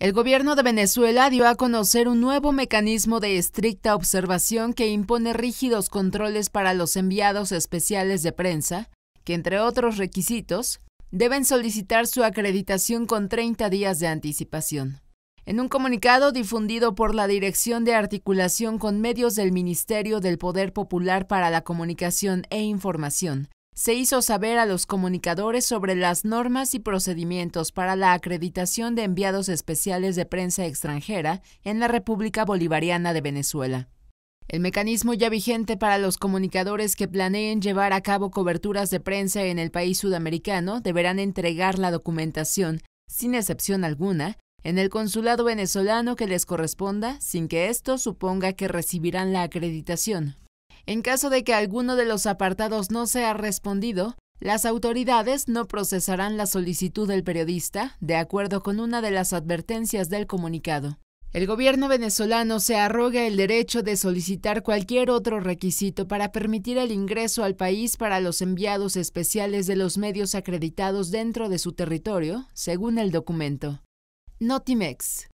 El gobierno de Venezuela dio a conocer un nuevo mecanismo de estricta observación que impone rígidos controles para los enviados especiales de prensa, que entre otros requisitos, deben solicitar su acreditación con 30 días de anticipación. En un comunicado difundido por la Dirección de Articulación con Medios del Ministerio del Poder Popular para la Comunicación e Información, se hizo saber a los comunicadores sobre las normas y procedimientos para la acreditación de enviados especiales de prensa extranjera en la República Bolivariana de Venezuela. El mecanismo ya vigente para los comunicadores que planeen llevar a cabo coberturas de prensa en el país sudamericano deberán entregar la documentación, sin excepción alguna, en el consulado venezolano que les corresponda, sin que esto suponga que recibirán la acreditación. En caso de que alguno de los apartados no sea respondido, las autoridades no procesarán la solicitud del periodista, de acuerdo con una de las advertencias del comunicado. El gobierno venezolano se arroga el derecho de solicitar cualquier otro requisito para permitir el ingreso al país para los enviados especiales de los medios acreditados dentro de su territorio, según el documento. Notimex.